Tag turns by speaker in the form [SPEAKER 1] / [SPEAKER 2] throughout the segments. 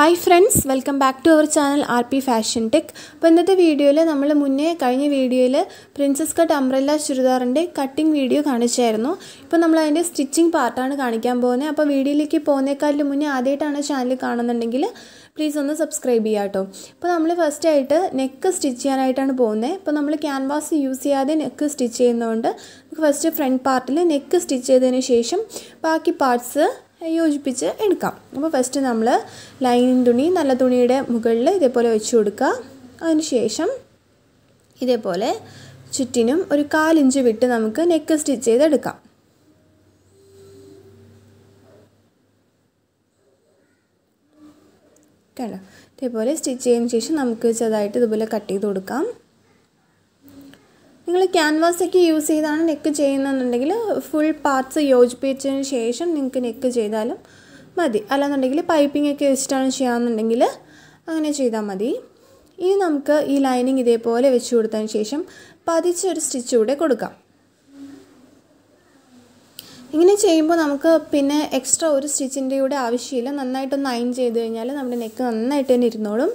[SPEAKER 1] hi friends welcome back to our channel R P fashion tech അപ്പോൾ ഇന്നത്തെ വീഡിയോയിൽ നമ്മൾ മുന്നേ കഴിഞ്ഞ വീഡിയോയിൽ പ്രിൻസസ് കട്ട് അംബ്രല്ല ചുരിദാറിൻ്റെ കട്ടിംഗ് വീഡിയോ കാണിച്ചായിരുന്നു ഇപ്പോൾ നമ്മൾ അതിൻ്റെ സ്റ്റിച്ചിങ് പാർട്ടാണ് കാണിക്കാൻ പോകുന്നത് അപ്പോൾ വീഡിയോയിലേക്ക് പോകുന്നേക്കാട്ടിലും മുന്നേ ആദ്യമായിട്ടാണ് ചാനൽ കാണുന്നുണ്ടെങ്കിൽ പ്ലീസ് ഒന്ന് സബ്സ്ക്രൈബ് ചെയ്യുക കേട്ടോ ഇപ്പോൾ നമ്മൾ ഫസ്റ്റ് ആയിട്ട് നെക്ക് സ്റ്റിച്ച് ചെയ്യാനായിട്ടാണ് പോകുന്നത് ഇപ്പോൾ നമ്മൾ ക്യാൻവാസ് യൂസ് ചെയ്യാതെ നെക്ക് സ്റ്റിച്ച് ചെയ്യുന്നതുകൊണ്ട് നമുക്ക് ഫസ്റ്റ് ഫ്രണ്ട് പാർട്ടിൽ നെക്ക് സ്റ്റിച്ച് ചെയ്തതിന് ശേഷം ബാക്കി പാർട്സ് യോജിപ്പിച്ച് എടുക്കാം അപ്പോൾ ഫസ്റ്റ് നമ്മൾ ലൈനിങ് തുണി നല്ല തുണിയുടെ മുകളിൽ ഇതേപോലെ വെച്ച് കൊടുക്കുക അതിനുശേഷം ഇതേപോലെ ചുറ്റിനും ഒരു കാലിഞ്ച് വിട്ട് നമുക്ക് നെക്ക് സ്റ്റിച്ച് ചെയ്തെടുക്കാം കേട്ടോ ഇതേപോലെ സ്റ്റിച്ച് ചെയ്തതിന് ശേഷം നമുക്ക് ചെറുതായിട്ട് ഇതുപോലെ കട്ട് ചെയ്ത് കൊടുക്കാം നിങ്ങൾ ക്യാൻവാസൊക്കെ യൂസ് ചെയ്താണ് നെക്ക് ചെയ്യുന്നതെന്നുണ്ടെങ്കിൽ ഫുൾ പാർട്സ് യോജിപ്പിച്ചതിന് ശേഷം നിങ്ങൾക്ക് നെക്ക് ചെയ്താലും മതി അല്ലാന്നുണ്ടെങ്കിൽ പൈപ്പിംഗ് ഒക്കെ വെച്ചിട്ടാണ് ചെയ്യാമെന്നുണ്ടെങ്കിൽ അങ്ങനെ ചെയ്താൽ മതി ഇനി നമുക്ക് ഈ ലൈനിങ് ഇതേപോലെ വെച്ച് കൊടുത്തതിന് ശേഷം പതിച്ചൊരു സ്റ്റിച്ച് കൂടെ കൊടുക്കാം ഇങ്ങനെ ചെയ്യുമ്പോൾ നമുക്ക് പിന്നെ എക്സ്ട്രാ ഒരു സ്റ്റിച്ചിൻ്റെ കൂടെ ആവശ്യമില്ല നന്നായിട്ടൊന്ന് അയൺ ചെയ്ത് കഴിഞ്ഞാൽ നമ്മുടെ നെക്ക് നന്നായിട്ട് തന്നെ ഇരുന്നോളും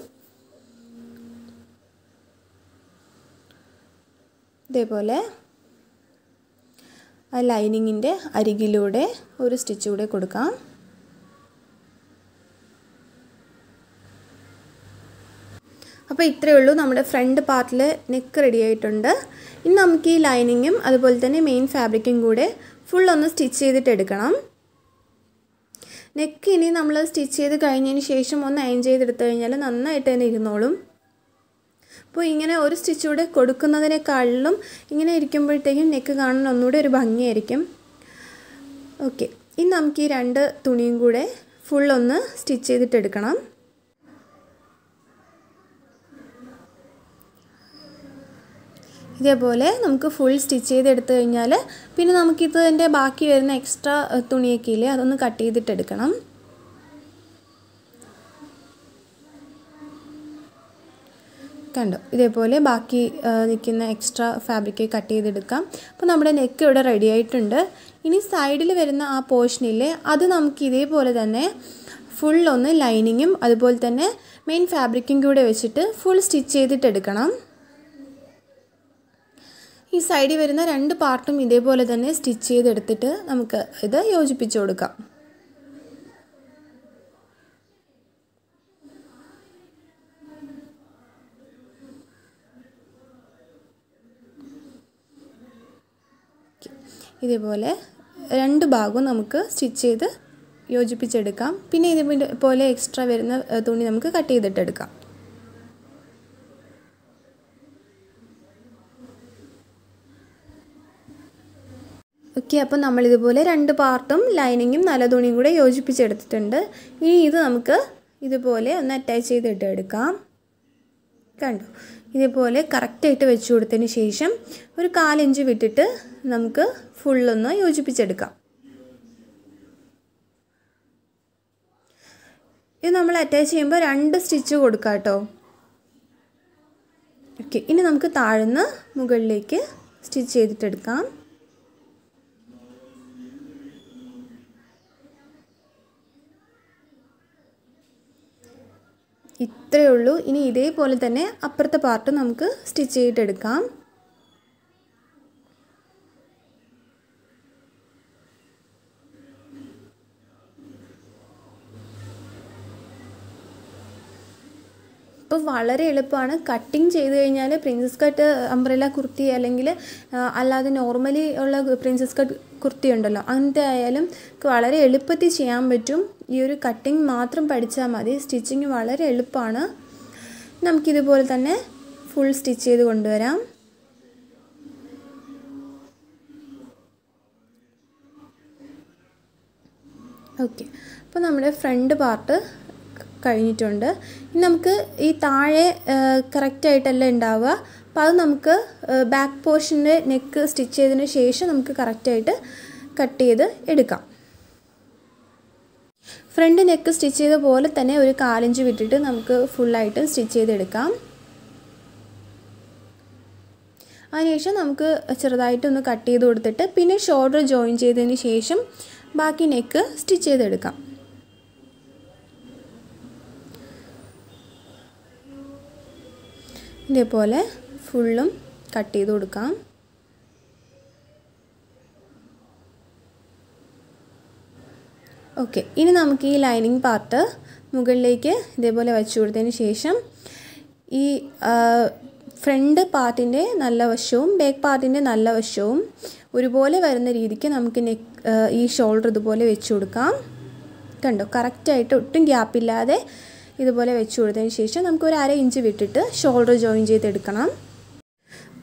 [SPEAKER 1] ഇതേപോലെ ആ ലൈനിങ്ങിൻ്റെ അരികിലൂടെ ഒരു സ്റ്റിച്ച് കൂടെ കൊടുക്കാം അപ്പോൾ ഇത്രയേ ഉള്ളൂ നമ്മുടെ ഫ്രണ്ട് പാർട്ടിൽ നെക്ക് റെഡി ആയിട്ടുണ്ട് ഇനി നമുക്ക് ഈ ലൈനിങ്ങും അതുപോലെ തന്നെ മെയിൻ ഫാബ്രിക്കും കൂടെ ഫുൾ ഒന്ന് സ്റ്റിച്ച് ചെയ്തിട്ട് എടുക്കണം നെക്ക് ഇനി നമ്മൾ സ്റ്റിച്ച് ചെയ്ത് കഴിഞ്ഞതിന് ശേഷം ഒന്ന് അയൺ ചെയ്തെടുത്തു കഴിഞ്ഞാൽ നന്നായിട്ട് തന്നെ ഇരുന്നോളും അപ്പോൾ ഇങ്ങനെ ഒരു സ്റ്റിച്ചൂടെ കൊടുക്കുന്നതിനേക്കാളിലും ഇങ്ങനെ ഇരിക്കുമ്പോഴത്തേക്കും നെക്ക് കാണാൻ ഒന്നുകൂടെ ഒരു ഭംഗിയായിരിക്കും ഓക്കെ ഇനി നമുക്ക് ഈ രണ്ട് തുണിയും കൂടെ ഫുൾ ഒന്ന് സ്റ്റിച്ച് ചെയ്തിട്ടെടുക്കണം ഇതേപോലെ നമുക്ക് ഫുൾ സ്റ്റിച്ച് ചെയ്തെടുത്തു കഴിഞ്ഞാൽ പിന്നെ നമുക്കിത് എൻ്റെ ബാക്കി വരുന്ന എക്സ്ട്രാ തുണിയൊക്കെ ഇല്ലേ അതൊന്ന് കട്ട് ചെയ്തിട്ടെടുക്കണം കണ്ടോ ഇതേപോലെ ബാക്കി നിൽക്കുന്ന എക്സ്ട്രാ ഫാബ്രിക് കട്ട് ചെയ്തെടുക്കാം അപ്പോൾ നമ്മുടെ നെക്ക് ഇവിടെ റെഡി ആയിട്ടുണ്ട് ഇനി സൈഡിൽ വരുന്ന ആ പോർഷനില്ലേ അത് നമുക്ക് ഇതേപോലെ തന്നെ ഫുൾ ഒന്ന് ലൈനിങ്ങും അതുപോലെ തന്നെ മെയിൻ ഫാബ്രിക്കും കൂടെ വെച്ചിട്ട് ഫുൾ സ്റ്റിച്ച് ചെയ്തിട്ടെടുക്കണം ഈ സൈഡിൽ വരുന്ന രണ്ട് പാർട്ടും ഇതേപോലെ തന്നെ സ്റ്റിച്ച് ചെയ്തെടുത്തിട്ട് നമുക്ക് ഇത് യോജിപ്പിച്ചു കൊടുക്കാം ഇതേപോലെ രണ്ട് ഭാഗവും നമുക്ക് സ്റ്റിച്ച് ചെയ്ത് യോജിപ്പിച്ചെടുക്കാം പിന്നെ ഇതേപോലെ എക്സ്ട്രാ വരുന്ന തുണി നമുക്ക് കട്ട് ചെയ്തിട്ടെടുക്കാം ഓക്കെ അപ്പോൾ നമ്മളിതുപോലെ രണ്ട് പാർട്ടും ലൈനിങ്ങും നല്ല തുണിയും കൂടെ യോജിപ്പിച്ചെടുത്തിട്ടുണ്ട് ഇനി ഇത് നമുക്ക് ഇതുപോലെ ഒന്ന് അറ്റാച്ച് ചെയ്തിട്ടെടുക്കാം എടുക്കാം കണ്ടു ഇതേപോലെ കറക്റ്റായിട്ട് വെച്ച് കൊടുത്തതിന് ശേഷം ഒരു കാലിഞ്ച് വിട്ടിട്ട് നമുക്ക് ഫുള്ളൊന്ന് യോജിപ്പിച്ചെടുക്കാം ഇത് നമ്മൾ അറ്റാച്ച് ചെയ്യുമ്പോൾ രണ്ട് സ്റ്റിച്ച് കൊടുക്കാം കേട്ടോ ഓക്കെ ഇനി നമുക്ക് താഴ്ന്ന് മുകളിലേക്ക് സ്റ്റിച്ച് ചെയ്തിട്ടെടുക്കാം ഇത്രയേ ഉള്ളൂ ഇനി ഇതേപോലെ തന്നെ അപ്പുറത്തെ പാർട്ട് നമുക്ക് സ്റ്റിച്ച് ചെയ്തെടുക്കാം അപ്പോൾ വളരെ എളുപ്പമാണ് കട്ടിങ് ചെയ്ത് കഴിഞ്ഞാൽ പ്രിൻസസ് കട്ട് അംബ്രല കുർത്തി അല്ലെങ്കിൽ അല്ലാതെ നോർമലി ഉള്ള പ്രിൻസസ് കട്ട് കുർത്തി ഉണ്ടല്ലോ അങ്ങനത്തെ ആയാലും വളരെ എളുപ്പത്തിൽ ചെയ്യാൻ പറ്റും ഈ ഒരു കട്ടിങ് മാത്രം പഠിച്ചാൽ മതി സ്റ്റിച്ചിങ് വളരെ എളുപ്പമാണ് നമുക്കിതുപോലെ തന്നെ ഫുൾ സ്റ്റിച്ച് ചെയ്ത് കൊണ്ടുവരാം ഓക്കെ അപ്പോൾ നമ്മുടെ ഫ്രണ്ട് പാർട്ട് കഴിഞ്ഞിട്ടുണ്ട് ഇനി നമുക്ക് ഈ താഴെ കറക്റ്റായിട്ടല്ല ഉണ്ടാവുക അപ്പോൾ അത് നമുക്ക് ബാക്ക് പോർഷൻ്റെ നെക്ക് സ്റ്റിച്ച് ചെയ്തതിന് ശേഷം നമുക്ക് കറക്റ്റായിട്ട് കട്ട് ചെയ്ത് എടുക്കാം ഫ്രണ്ട് നെക്ക് സ്റ്റിച്ച് ചെയ്ത പോലെ തന്നെ ഒരു കാലിഞ്ച് വിട്ടിട്ട് നമുക്ക് ഫുള്ളായിട്ട് സ്റ്റിച്ച് ചെയ്തെടുക്കാം അതിനുശേഷം നമുക്ക് ചെറുതായിട്ടൊന്ന് കട്ട് ചെയ്ത് കൊടുത്തിട്ട് പിന്നെ ഷോൾഡർ ജോയിൻ ചെയ്തതിന് ശേഷം ബാക്കി നെക്ക് സ്റ്റിച്ച് ചെയ്തെടുക്കാം ഇതേപോലെ ഫുള്ളും കട്ട് ചെയ്ത് കൊടുക്കാം ഓക്കെ ഇനി നമുക്ക് ഈ ലൈനിങ് പാർട്ട് മുകളിലേക്ക് ഇതേപോലെ വെച്ചു കൊടുത്തതിന് ശേഷം ഈ ഫ്രണ്ട് പാർട്ടിൻ്റെ നല്ല വശവും ബാക്ക് പാർട്ടിൻ്റെ നല്ല വശവും ഒരുപോലെ വരുന്ന രീതിക്ക് നമുക്ക് നെക്ക് ഈ ഷോൾഡർ ഇതുപോലെ വെച്ച് കൊടുക്കാം കണ്ടോ കറക്റ്റായിട്ട് ഒട്ടും ഗ്യാപ്പില്ലാതെ ഇതുപോലെ വെച്ച് കൊടുത്തതിന് ശേഷം നമുക്ക് ഒരു അര ഇഞ്ച് വിട്ടിട്ട് ഷോൾഡർ ജോയിൻ ചെയ്തെടുക്കണം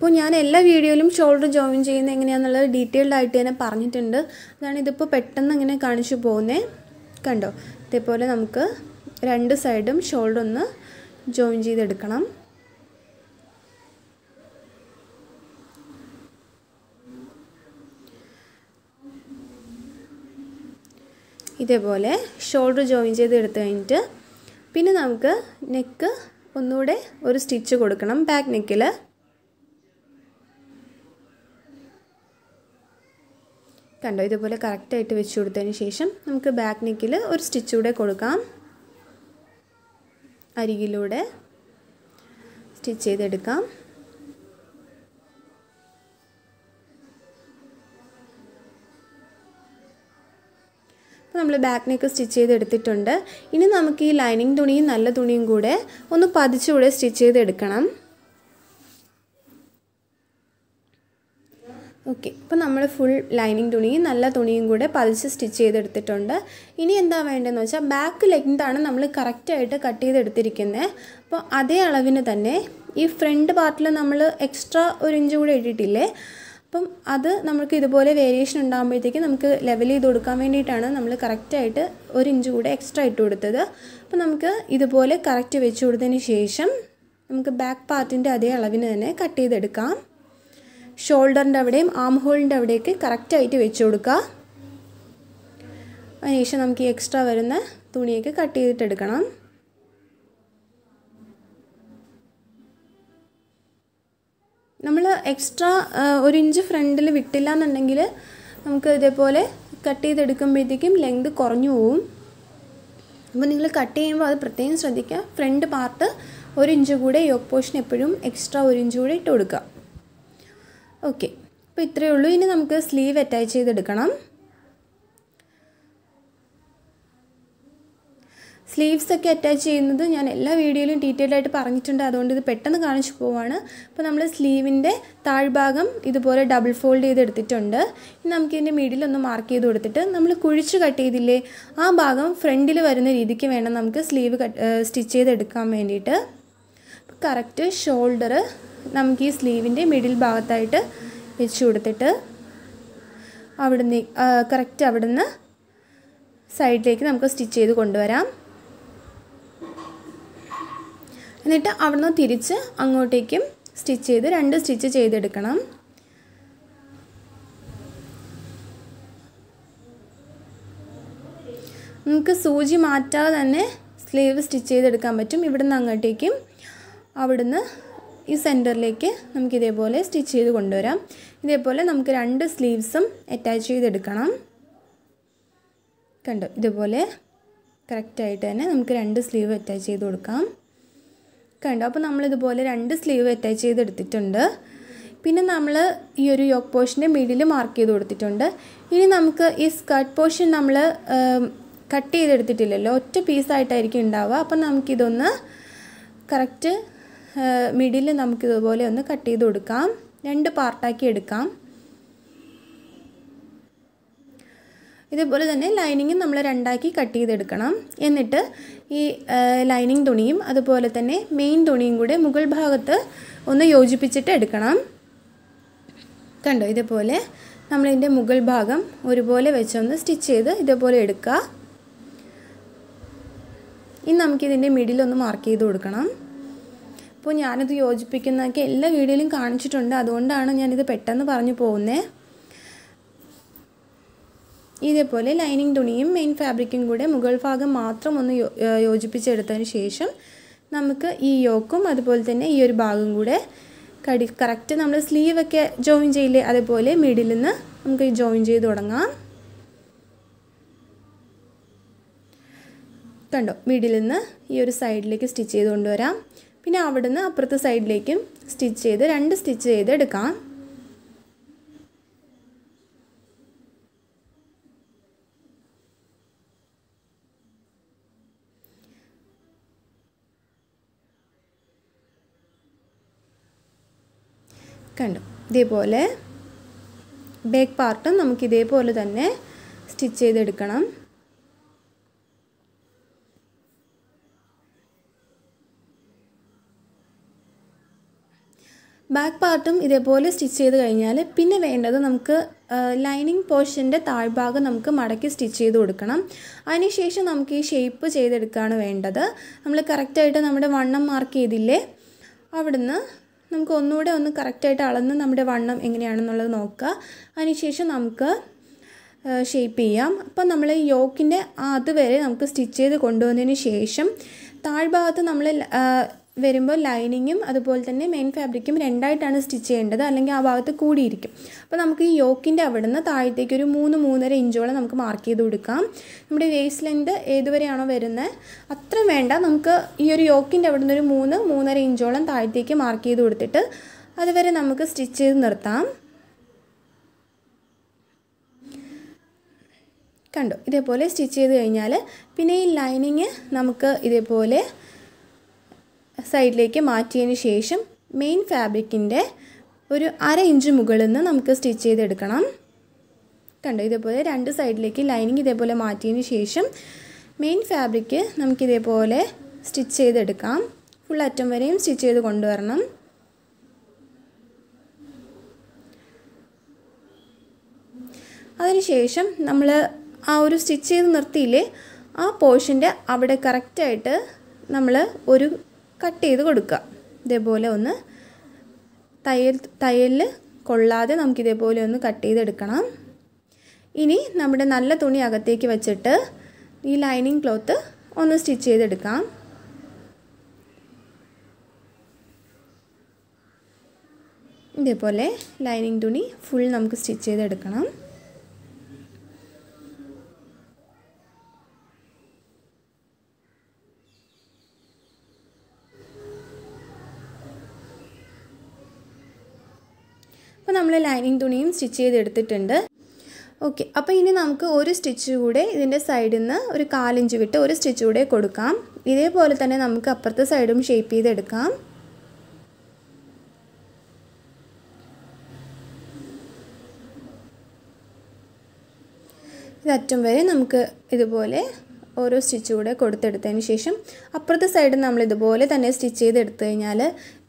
[SPEAKER 1] ഇപ്പോൾ ഞാൻ എല്ലാ വീഡിയോയിലും ഷോൾഡർ ജോയിൻ ചെയ്യുന്ന എങ്ങനെയാണെന്നുള്ളത് ഡീറ്റെയിൽഡ് ആയിട്ട് തന്നെ പറഞ്ഞിട്ടുണ്ട് അതാണ് ഇതിപ്പോൾ പെട്ടെന്ന് ഇങ്ങനെ കാണിച്ചു പോകുന്നത് കണ്ടോ ഇതേപോലെ നമുക്ക് രണ്ട് സൈഡും ഷോൾഡർ ഒന്ന് ജോയിൻ ചെയ്തെടുക്കണം ഇതേപോലെ ഷോൾഡർ ജോയിൻ ചെയ്ത് എടുത്തു കഴിഞ്ഞിട്ട് പിന്നെ നമുക്ക് നെക്ക് ഒന്നുകൂടെ ഒരു സ്റ്റിച്ച് കൊടുക്കണം ബാക്ക് നെക്കിൽ കണ്ടോ ഇതുപോലെ കറക്റ്റായിട്ട് വെച്ച് കൊടുത്തതിന് ശേഷം നമുക്ക് ബാക്ക് നെക്കിൽ ഒരു സ്റ്റിച്ച് കൂടെ കൊടുക്കാം അരികിലൂടെ സ്റ്റിച്ച് ചെയ്തെടുക്കാം നമ്മൾ ബാക്ക് നെക്ക് സ്റ്റിച്ച് ചെയ്തെടുത്തിട്ടുണ്ട് ഇനി നമുക്ക് ഈ ലൈനിങ് തുണിയും നല്ല തുണിയും കൂടെ ഒന്ന് പതിച്ചുകൂടെ സ്റ്റിച്ച് ചെയ്തെടുക്കണം ഓക്കെ ഇപ്പം നമ്മൾ ഫുൾ ലൈനിങ് തുണിയും നല്ല തുണിയും കൂടെ പതിച്ച് സ്റ്റിച്ച് ചെയ്തെടുത്തിട്ടുണ്ട് ഇനി എന്താ വേണ്ടതെന്ന് വെച്ചാൽ ബാക്ക് ലെങ്താണ് നമ്മൾ കറക്റ്റായിട്ട് കട്ട് ചെയ്തെടുത്തിരിക്കുന്നത് അപ്പോൾ അതേ അളവിന് തന്നെ ഈ ഫ്രണ്ട് പാർട്ടിൽ നമ്മൾ എക്സ്ട്രാ ഒരു ഇഞ്ച് കൂടെ ഇട്ടിട്ടില്ലേ അപ്പം അത് നമുക്ക് ഇതുപോലെ വേരിയേഷൻ ഉണ്ടാകുമ്പോഴത്തേക്ക് നമുക്ക് ലെവൽ ചെയ്ത് കൊടുക്കാൻ വേണ്ടിയിട്ടാണ് നമ്മൾ കറക്റ്റായിട്ട് ഒരു ഇഞ്ച് കൂടെ എക്സ്ട്രാ ഇട്ട് കൊടുത്തത് അപ്പം നമുക്ക് ഇതുപോലെ കറക്റ്റ് വെച്ച് കൊടുത്തതിന് ശേഷം നമുക്ക് ബാക്ക് പാർട്ടിൻ്റെ അതേ അളവിന് തന്നെ കട്ട് ചെയ്തെടുക്കാം ഷോൾഡറിൻ്റെ അവിടെയും ആം ഹോളിൻ്റെ അവിടെയൊക്കെ കറക്റ്റായിട്ട് വെച്ച് കൊടുക്കുക അതിനുശേഷം നമുക്ക് ഈ എക്സ്ട്രാ വരുന്ന തുണിയൊക്കെ കട്ട് ചെയ്തിട്ടെടുക്കണം നമ്മൾ എക്സ്ട്രാ ഒരു ഇഞ്ച് ഫ്രണ്ടിൽ വിട്ടില്ല എന്നുണ്ടെങ്കിൽ നമുക്ക് ഇതേപോലെ കട്ട് ചെയ്തെടുക്കുമ്പോഴത്തേക്കും ലെങ്ത് കുറഞ്ഞു പോവും അപ്പോൾ നിങ്ങൾ കട്ട് ചെയ്യുമ്പോൾ അത് പ്രത്യേകം ശ്രദ്ധിക്കുക ഫ്രണ്ട് പാർട്ട് ഒരു ഇഞ്ച് കൂടെ ഈ ഒപ്പോഷൻ എപ്പോഴും എക്സ്ട്രാ ഒരു ഇഞ്ച് കൂടെ ഇട്ട് കൊടുക്കുക ഓക്കെ അപ്പോൾ ഇത്രയേ ഉള്ളൂ ഇനി നമുക്ക് സ്ലീവ് അറ്റാച്ച് ചെയ്തെടുക്കണം സ്ലീവ്സ് ഒക്കെ അറ്റാച്ച് ചെയ്യുന്നത് ഞാൻ എല്ലാ വീഡിയോയിലും ഡീറ്റെയിൽഡ് ആയിട്ട് പറഞ്ഞിട്ടുണ്ട് അതുകൊണ്ട് ഇത് പെട്ടെന്ന് കാണിച്ചു പോവാണ് അപ്പോൾ നമ്മൾ സ്ലീവിൻ്റെ താഴ്ഭാഗം ഇതുപോലെ ഡബിൾ ഫോൾഡ് ചെയ്ത് എടുത്തിട്ടുണ്ട് ഇനി നമുക്ക് ഇതിൻ്റെ മിഡിൽ ഒന്ന് മാർക്ക് ചെയ്ത് കൊടുത്തിട്ട് നമ്മൾ കുഴിച്ച് കട്ട് ചെയ്തില്ലേ ആ ഭാഗം ഫ്രണ്ടിൽ വരുന്ന രീതിക്ക് വേണം നമുക്ക് സ്ലീവ് സ്റ്റിച്ച് ചെയ്തെടുക്കാൻ വേണ്ടിയിട്ട് കറക്റ്റ് ഷോൾഡർ നമുക്ക് ഈ സ്ലീവിൻ്റെ മിഡിൽ ഭാഗത്തായിട്ട് വെച്ച് കൊടുത്തിട്ട് അവിടുന്ന് കറക്റ്റ് അവിടുന്ന് സൈഡിലേക്ക് നമുക്ക് സ്റ്റിച്ച് ചെയ്ത് കൊണ്ടുവരാം എന്നിട്ട് അവിടുന്ന് തിരിച്ച് അങ്ങോട്ടേക്കും സ്റ്റിച്ച് ചെയ്ത് രണ്ട് സ്റ്റിച്ച് ചെയ്തെടുക്കണം നമുക്ക് സൂചി മാറ്റാതെ തന്നെ സ്ലീവ് സ്റ്റിച്ച് ചെയ്തെടുക്കാൻ പറ്റും ഇവിടുന്ന് അങ്ങോട്ടേക്കും അവിടുന്ന് ഈ സെൻറ്ററിലേക്ക് നമുക്ക് ഇതേപോലെ സ്റ്റിച്ച് ചെയ്ത് കൊണ്ടുവരാം ഇതേപോലെ നമുക്ക് രണ്ട് സ്ലീവ്സും അറ്റാച്ച് ചെയ്തെടുക്കണം കണ്ടു ഇതുപോലെ കറക്റ്റായിട്ട് തന്നെ നമുക്ക് രണ്ട് സ്ലീവ് അറ്റാച്ച് ചെയ്ത് കൊടുക്കാം കണ്ടു അപ്പോൾ നമ്മളിതുപോലെ രണ്ട് സ്ലീവ് അറ്റാച്ച് ചെയ്തെടുത്തിട്ടുണ്ട് പിന്നെ നമ്മൾ ഈ ഒരു യോക്ക് പോർഷൻ്റെ മിഡിൽ മാർക്ക് ചെയ്ത് കൊടുത്തിട്ടുണ്ട് ഇനി നമുക്ക് ഈ സ്കർട്ട് പോർഷൻ നമ്മൾ കട്ട് ചെയ്തെടുത്തിട്ടില്ലല്ലോ ഒറ്റ പീസായിട്ടായിരിക്കും ഉണ്ടാവുക അപ്പം നമുക്കിതൊന്ന് കറക്റ്റ് മിഡിൽ നമുക്ക് ഇതുപോലെ ഒന്ന് കട്ട് ചെയ്ത് കൊടുക്കാം രണ്ട് പാർട്ടാക്കി എടുക്കാം ഇതുപോലെ തന്നെ ലൈനിങ്ങും നമ്മൾ രണ്ടാക്കി കട്ട് ചെയ്തെടുക്കണം എന്നിട്ട് ഈ ലൈനിങ് തുണിയും അതുപോലെ തന്നെ മെയിൻ തുണിയും കൂടെ മുകൾ ഭാഗത്ത് ഒന്ന് യോജിപ്പിച്ചിട്ട് എടുക്കണം കണ്ടോ ഇതുപോലെ നമ്മളിതിൻ്റെ മുകൾ ഭാഗം ഒരുപോലെ വെച്ചൊന്ന് സ്റ്റിച്ച് ചെയ്ത് ഇതേപോലെ എടുക്കുക ഇനി നമുക്കിതിൻ്റെ മിഡിലൊന്ന് മാർക്ക് ചെയ്ത് കൊടുക്കണം അപ്പോൾ ഞാനിത് യോജിപ്പിക്കുന്നതൊക്കെ എല്ലാ വീഡിയോയിലും കാണിച്ചിട്ടുണ്ട് അതുകൊണ്ടാണ് ഞാനിത് പെട്ടെന്ന് പറഞ്ഞു പോകുന്നത് ഇതേപോലെ ലൈനിങ് തുണിയും മെയിൻ ഫാബ്രിക്കും കൂടെ മുകൾ ഭാഗം മാത്രം ഒന്ന് യോജിപ്പിച്ചെടുത്തതിന് ശേഷം നമുക്ക് ഈ യോക്കും അതുപോലെ തന്നെ ഈ ഒരു ഭാഗം കൂടെ കടി കറക്റ്റ് നമ്മൾ സ്ലീവൊക്കെ ജോയിൻ ചെയ്യില്ലേ അതേപോലെ മിഡിൽ നിന്ന് നമുക്ക് ജോയിൻ ചെയ്ത് തുടങ്ങാം കണ്ടോ മിഡിൽ നിന്ന് ഈ ഒരു സൈഡിലേക്ക് സ്റ്റിച്ച് ചെയ്ത് കൊണ്ടുവരാം പിന്നെ അവിടുന്ന് അപ്പുറത്തെ സൈഡിലേക്കും സ്റ്റിച്ച് ചെയ്ത് രണ്ട് സ്റ്റിച്ച് ചെയ്തെടുക്കാം കണ്ടു ഇതേപോലെ ബാക്ക് പാർട്ടും നമുക്ക് ഇതേപോലെ തന്നെ സ്റ്റിച്ച് ചെയ്തെടുക്കണം ബാക്ക് പാർട്ടും ഇതേപോലെ സ്റ്റിച്ച് ചെയ്ത് കഴിഞ്ഞാൽ പിന്നെ വേണ്ടത് നമുക്ക് ലൈനിങ് പോർഷൻ്റെ താഴ്ഭാഗം നമുക്ക് മടക്കി സ്റ്റിച്ച് ചെയ്ത് കൊടുക്കണം അതിനുശേഷം നമുക്ക് ഈ ഷേപ്പ് ചെയ്തെടുക്കുകയാണ് വേണ്ടത് നമ്മൾ കറക്റ്റായിട്ട് നമ്മുടെ വണ്ണം മാർക്ക് ചെയ്തില്ലേ അവിടുന്ന് നമുക്ക് ഒന്നുകൂടെ ഒന്ന് കറക്റ്റായിട്ട് അളന്ന് നമ്മുടെ വണ്ണം എങ്ങനെയാണെന്നുള്ളത് നോക്കുക അതിനുശേഷം നമുക്ക് ഷേപ്പ് ചെയ്യാം അപ്പം നമ്മൾ യോക്കിൻ്റെ അതുവരെ നമുക്ക് സ്റ്റിച്ച് ചെയ്ത് കൊണ്ടുവന്നതിന് ശേഷം താഴ്ഭാഗത്ത് നമ്മൾ വരുമ്പോൾ ലൈനിങ്ങും അതുപോലെ തന്നെ മെയിൻ ഫാബ്രിക്കും രണ്ടായിട്ടാണ് സ്റ്റിച്ച് ചെയ്യേണ്ടത് അല്ലെങ്കിൽ ആ ഭാഗത്ത് കൂടിയിരിക്കും അപ്പോൾ നമുക്ക് ഈ യോക്കിൻ്റെ അവിടെ നിന്ന് താഴത്തേക്ക് ഒരു മൂന്ന് മൂന്നര ഇഞ്ചോളം നമുക്ക് മാർക്ക് ചെയ്ത് കൊടുക്കാം നമ്മുടെ വേസ്റ്റ് ലെങ്ത് ഏതുവരെയാണോ വരുന്നത് അത്ര വേണ്ട നമുക്ക് ഈ ഒരു യോക്കിൻ്റെ അവിടെ നിന്ന് ഒരു മൂന്ന് മൂന്നര ഇഞ്ചോളം താഴത്തേക്ക് മാർക്ക് ചെയ്ത് കൊടുത്തിട്ട് അതുവരെ നമുക്ക് സ്റ്റിച്ച് ചെയ്ത് നിർത്താം കണ്ടു ഇതേപോലെ സ്റ്റിച്ച് ചെയ്ത് കഴിഞ്ഞാൽ പിന്നെ ഈ ലൈനിങ് നമുക്ക് ഇതേപോലെ സൈഡിലേക്ക് മാറ്റിയതിന് ശേഷം മെയിൻ ഫാബ്രിക്കിൻ്റെ ഒരു അര ഇഞ്ച് മുകളിൽ നിന്ന് നമുക്ക് സ്റ്റിച്ച് ചെയ്തെടുക്കണം കണ്ടോ ഇതേപോലെ രണ്ട് സൈഡിലേക്ക് ലൈനിങ് ഇതേപോലെ മാറ്റിയതിന് ശേഷം മെയിൻ ഫാബ്രിക്ക് നമുക്കിതേപോലെ സ്റ്റിച്ച് ചെയ്തെടുക്കാം ഫുൾ അറ്റം വരെയും സ്റ്റിച്ച് ചെയ്ത് കൊണ്ടുവരണം അതിനുശേഷം നമ്മൾ ആ ഒരു സ്റ്റിച്ച് ചെയ്ത് നിർത്തിയില്ലേ ആ പോർഷൻ്റെ അവിടെ കറക്റ്റായിട്ട് നമ്മൾ ഒരു കട്ട് ചെയ്ത് കൊടുക്കുക ഇതേപോലെ ഒന്ന് തയ്യൽ തയ്യലിൽ കൊള്ളാതെ നമുക്കിതേപോലെ ഒന്ന് കട്ട് ചെയ്തെടുക്കണം ഇനി നമ്മുടെ നല്ല തുണി അകത്തേക്ക് വെച്ചിട്ട് ഈ ലൈനിങ് ക്ലോത്ത് ഒന്ന് സ്റ്റിച്ച് ചെയ്തെടുക്കാം ഇതേപോലെ ലൈനിങ് തുണി ഫുൾ നമുക്ക് സ്റ്റിച്ച് ചെയ്തെടുക്കണം അപ്പോൾ നമ്മൾ ലൈനിങ് തുണിയും സ്റ്റിച്ച് ചെയ്തെടുത്തിട്ടുണ്ട് ഓക്കെ അപ്പോൾ ഇനി നമുക്ക് ഒരു സ്റ്റിച്ച് കൂടെ ഇതിൻ്റെ സൈഡിൽ നിന്ന് ഒരു കാലിഞ്ച് വിട്ട് ഒരു സ്റ്റിച്ച് കൂടെ കൊടുക്കാം ഇതേപോലെ തന്നെ നമുക്ക് അപ്പുറത്തെ സൈഡും ഷേപ്പ് ചെയ്തെടുക്കാം ഇതറ്റം വരെ നമുക്ക് ഇതുപോലെ ഓരോ സ്റ്റിച്ച് കൂടെ കൊടുത്തെടുത്തതിന് ശേഷം അപ്പുറത്തെ സൈഡ് നമ്മൾ ഇതുപോലെ തന്നെ സ്റ്റിച്ച് ചെയ്ത് എടുത്തു കഴിഞ്ഞാൽ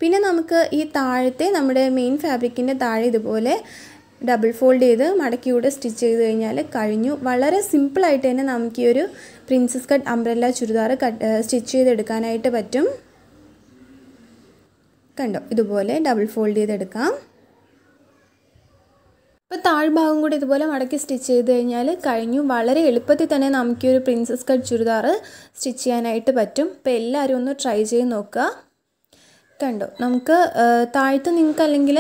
[SPEAKER 1] പിന്നെ നമുക്ക് ഈ താഴത്തെ നമ്മുടെ മെയിൻ ഫാബ്രിക്കിൻ്റെ താഴെ ഇതുപോലെ ഡബിൾ ഫോൾഡ് ചെയ്ത് മടക്കി കൂടെ സ്റ്റിച്ച് ചെയ്ത് കഴിഞ്ഞാൽ കഴിഞ്ഞു വളരെ സിമ്പിളായിട്ട് തന്നെ നമുക്ക് ഈ ഒരു princess cut umbrella churidar cut stitch ചെയ്തെടുക്കാനായിട്ട് പറ്റും കണ്ടോ ഇതുപോലെ ഡബിൾ ഫോൾഡ് ചെയ്തെടുക്കാം അപ്പോൾ താഴ്ഭാഗം കൂടി ഇതുപോലെ മടക്കി സ്റ്റിച്ച് ചെയ്ത് കഴിഞ്ഞാൽ കഴിഞ്ഞു വളരെ എളുപ്പത്തിൽ തന്നെ നമുക്ക് ഒരു പ്രിൻസസ് കട്ട് ചുരിദാർ സ്റ്റിച്ച് ചെയ്യാനായിട്ട് പറ്റും അപ്പോൾ എല്ലാവരും ഒന്ന് ട്രൈ ചെയ്ത് നോക്കുക കണ്ടോ നമുക്ക് താഴത്ത് നിങ്ങൾക്ക് അല്ലെങ്കിൽ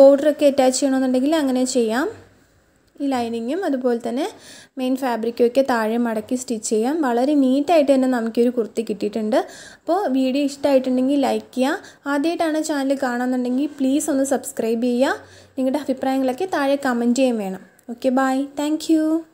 [SPEAKER 1] ബോർഡറൊക്കെ അറ്റാച്ച് ചെയ്യണമെന്നുണ്ടെങ്കിൽ അങ്ങനെ ചെയ്യാം ഈ ലൈനിങ്ങും അതുപോലെ തന്നെ മെയിൻ ഫാബ്രിക്കും ഒക്കെ താഴെ മടക്കി സ്റ്റിച്ച് ചെയ്യാം വളരെ നീറ്റായിട്ട് തന്നെ നമുക്കൊരു കുർത്തി കിട്ടിയിട്ടുണ്ട് അപ്പോൾ വീഡിയോ ഇഷ്ടമായിട്ടുണ്ടെങ്കിൽ ലൈക്ക് ചെയ്യുക ആദ്യമായിട്ടാണ് ചാനൽ കാണാമെന്നുണ്ടെങ്കിൽ പ്ലീസ് ഒന്ന് സബ്സ്ക്രൈബ് ചെയ്യുക നിങ്ങളുടെ അഭിപ്രായങ്ങളൊക്കെ താഴെ കമൻറ്റ് ചെയ്യാൻ വേണം ഓക്കെ ബായ് താങ്ക്